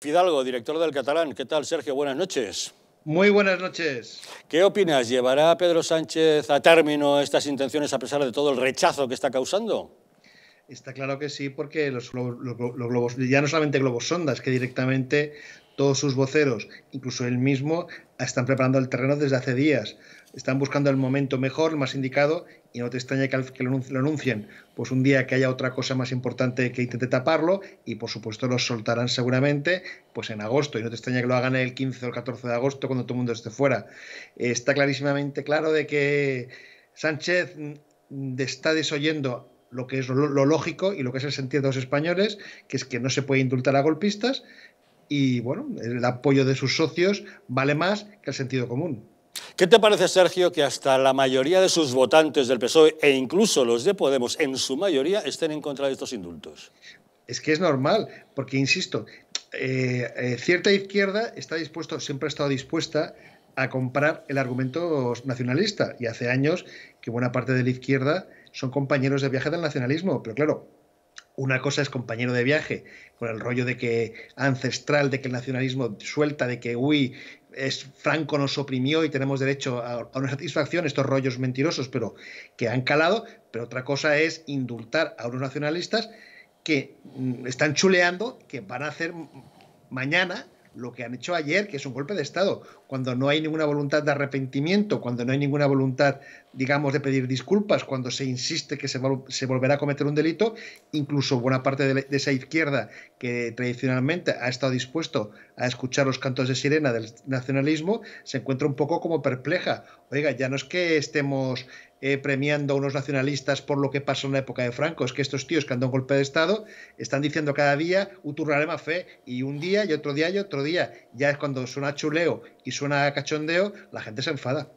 Fidalgo, director del Catalán. ¿Qué tal, Sergio? Buenas noches. Muy buenas noches. ¿Qué opinas? ¿Llevará Pedro Sánchez a término estas intenciones a pesar de todo el rechazo que está causando? Está claro que sí, porque los, globos, ya no solamente globos sondas, que directamente todos sus voceros, incluso él mismo, están preparando el terreno desde hace días. Están buscando el momento mejor, el más indicado, y no te extraña que, que lo anuncien, pues un día que haya otra cosa más importante que intente taparlo, y por supuesto lo soltarán seguramente, pues en agosto, y no te extraña que lo hagan el 15 o el 14 de agosto cuando todo el mundo esté fuera. Está clarísimamente claro de que Sánchez mm, mm, está desoyendo lo que es lo, lógico y lo que es el sentido de los españoles, que es que no se puede indultar a golpistas y bueno, el apoyo de sus socios vale más que el sentido común. ¿Qué te parece, Sergio, que hasta la mayoría de sus votantes del PSOE e incluso los de Podemos, en su mayoría, estén en contra de estos indultos? Es que es normal, porque, insisto, eh, eh, cierta izquierda está dispuesto, siempre ha estado dispuesta a comprar el argumento nacionalista. Y hace años que buena parte de la izquierda son compañeros de viaje del nacionalismo, pero claro, una cosa es compañero de viaje, con el rollo de que ancestral, de que el nacionalismo suelta, de que, uy, es Franco nos oprimió y tenemos derecho a, una satisfacción, estos rollos mentirosos, pero que han calado, pero otra cosa es indultar a unos nacionalistas que mm, están chuleando, que van a hacer mañana lo que han hecho ayer, que es un golpe de Estado, cuando no hay ninguna voluntad de arrepentimiento, cuando no hay ninguna voluntad, digamos, de pedir disculpas, cuando se insiste que se, volverá a cometer un delito, incluso buena parte de, de, esa izquierda que tradicionalmente ha estado dispuesto a escuchar los cantos de sirena del nacionalismo, se encuentra un poco como perpleja. Oiga, ya no es que estemos eh, premiando a unos nacionalistas por lo que pasó en la época de Franco. Es que estos tíos que han dado un golpe de Estado están diciendo cada día más fe y un día y otro día y otro día. Ya es cuando suena chuleo y suena cachondeo, la gente se enfada.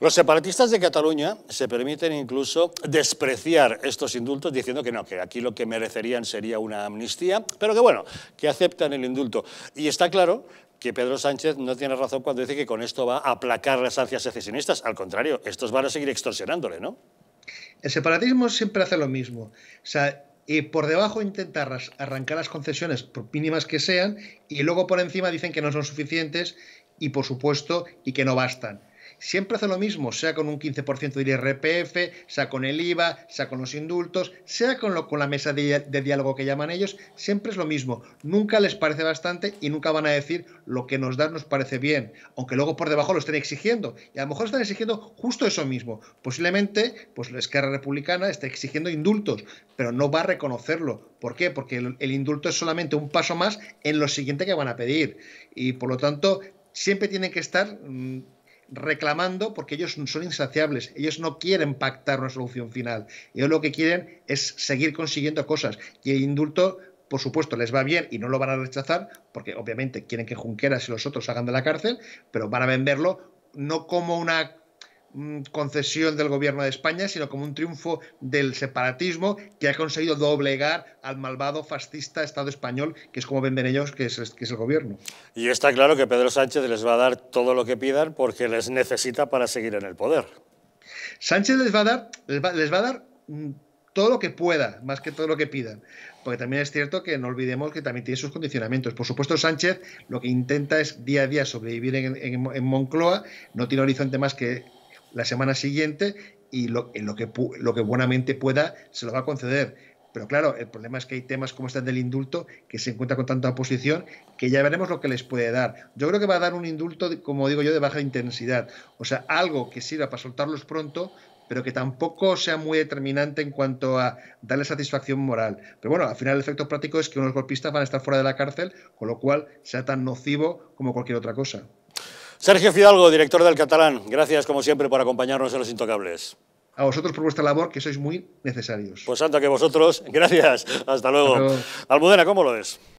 Los separatistas de Cataluña se permiten incluso despreciar estos indultos diciendo que no, que aquí lo que merecerían sería una amnistía, pero que bueno, que aceptan el indulto. Y está claro que Pedro Sánchez no tiene razón cuando dice que con esto va a aplacar las ansias secesionistas. Al contrario, estos van a seguir extorsionándole, ¿no? El separatismo siempre hace lo mismo. O sea, y por debajo intentar arrancar las concesiones, por mínimas que sean, y luego por encima dicen que no son suficientes y, por supuesto, y que no bastan siempre hace lo mismo, sea con un 15% de IRPF, sea con el IVA, sea con los indultos, sea con, lo, con la mesa de, diálogo que llaman ellos, siempre es lo mismo. Nunca les parece bastante y nunca van a decir lo que nos dan nos parece bien, aunque luego por debajo lo estén exigiendo. Y a lo mejor están exigiendo justo eso mismo. Posiblemente, pues la Esquerra Republicana está exigiendo indultos, pero no va a reconocerlo. ¿Por qué? Porque el indulto es solamente un paso más en lo siguiente que van a pedir. Y por lo tanto, siempre tienen que estar mm, reclamando porque ellos son insaciables, ellos no quieren pactar una solución final, ellos lo que quieren es seguir consiguiendo cosas y el indulto, por supuesto, les va bien y no lo van a rechazar porque obviamente quieren que Junqueras y los otros salgan de la cárcel, pero van a venderlo no como una concesión del gobierno de España, sino como un triunfo del separatismo que ha conseguido doblegar al malvado fascista Estado español, que es como ven ellos, que es, que el gobierno. Y está claro que Pedro Sánchez les va a dar todo lo que pidan porque les necesita para seguir en el poder. Sánchez les va a dar, les va, a dar mm, todo lo que pueda, más que todo lo que pidan. Porque también es cierto que no olvidemos que también tiene sus condicionamientos. Por supuesto, Sánchez lo que intenta es día a día sobrevivir en Moncloa, no tiene horizonte más que la semana siguiente y lo, en lo, que, lo que buenamente pueda se lo va a conceder. Pero claro, el problema es que hay temas como este del indulto que se encuentra con tanta oposición que ya veremos lo que les puede dar. Yo creo que va a dar un indulto, como digo yo, de baja intensidad. O sea, algo que sirva para soltarlos pronto, pero que tampoco sea muy determinante en cuanto a darle satisfacción moral. Pero bueno, al final el efecto práctico es que unos golpistas van a estar fuera de la cárcel, con lo cual sea tan nocivo como cualquier otra cosa. Sergio Fidalgo, director del Catalán, gracias como siempre por acompañarnos en Los Intocables. A vosotros por vuestra labor, que sois muy necesarios. Pues santo que vosotros, gracias, hasta luego. Hasta Almudena, ¿cómo lo es?